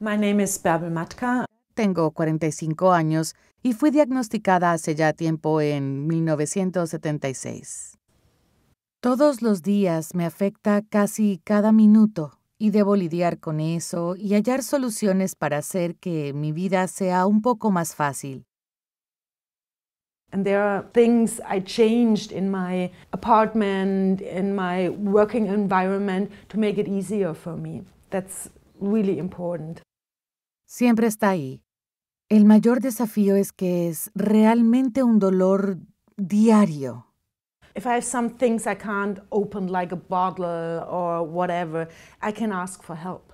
My name is Matka. Tengo 45 años y fui diagnosticada hace ya tiempo en 1976. Todos los días me afecta casi cada minuto y debo lidiar con eso y hallar soluciones para hacer que mi vida sea un poco más fácil. there are things I changed in my apartment, in my working environment to make it easier for me. That's really important siempre está ahí. El mayor desafío es que es realmente un dolor diario. If I have some things I can't open like a bottle or whatever, I can ask for help.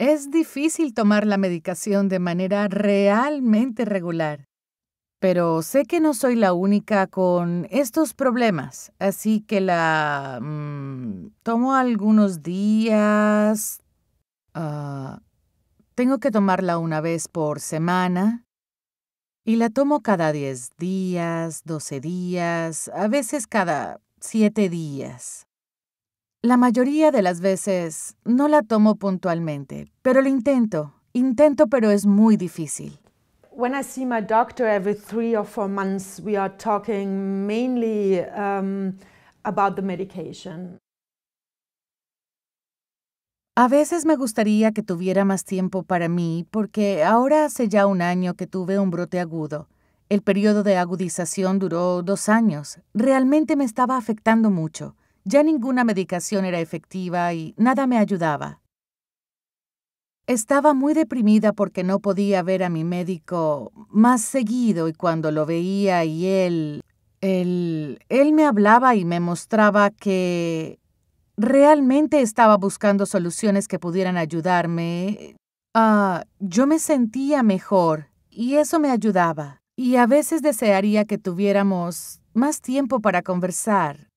Es difícil tomar la medicación de manera realmente regular, pero sé que no soy la única con estos problemas, así que la mm, tomo algunos días, ah, tengo que tomarla una vez por semana y la tomo cada 10 días, 12 días, a veces cada 7 días. La mayoría de las veces no la tomo puntualmente, pero lo intento. Intento, pero es muy difícil. When I see my doctor every three or four months, we are talking mainly um, about the medication. A veces me gustaría que tuviera más tiempo para mí porque ahora hace ya un año que tuve un brote agudo. El periodo de agudización duró dos años. Realmente me estaba afectando mucho. Ya ninguna medicación era efectiva y nada me ayudaba. Estaba muy deprimida porque no podía ver a mi médico más seguido y cuando lo veía y él... Él, él me hablaba y me mostraba que realmente estaba buscando soluciones que pudieran ayudarme. Ah, yo me sentía mejor y eso me ayudaba. Y a veces desearía que tuviéramos más tiempo para conversar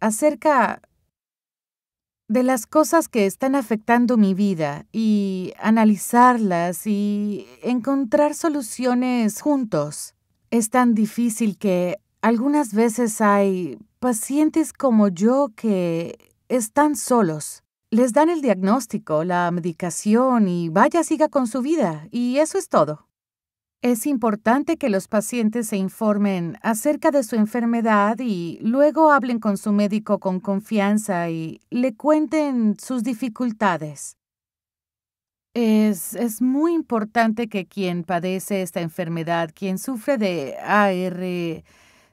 acerca de las cosas que están afectando mi vida y analizarlas y encontrar soluciones juntos. Es tan difícil que algunas veces hay pacientes como yo que están solos. Les dan el diagnóstico, la medicación y vaya siga con su vida, y eso es todo. Es importante que los pacientes se informen acerca de su enfermedad y luego hablen con su médico con confianza y le cuenten sus dificultades. Es, muy importante que quien padece esta enfermedad, quien sufre de AR,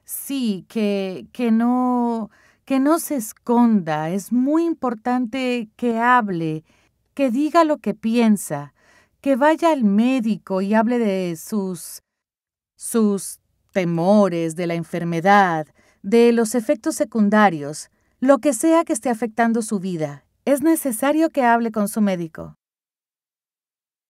Sí, que, que no que no se esconda, es muy importante que hable, que diga lo que piensa, que vaya al médico y hable de sus sus temores, de la enfermedad, de los efectos secundarios, lo que sea que esté afectando su vida. Es necesario que hable con su médico.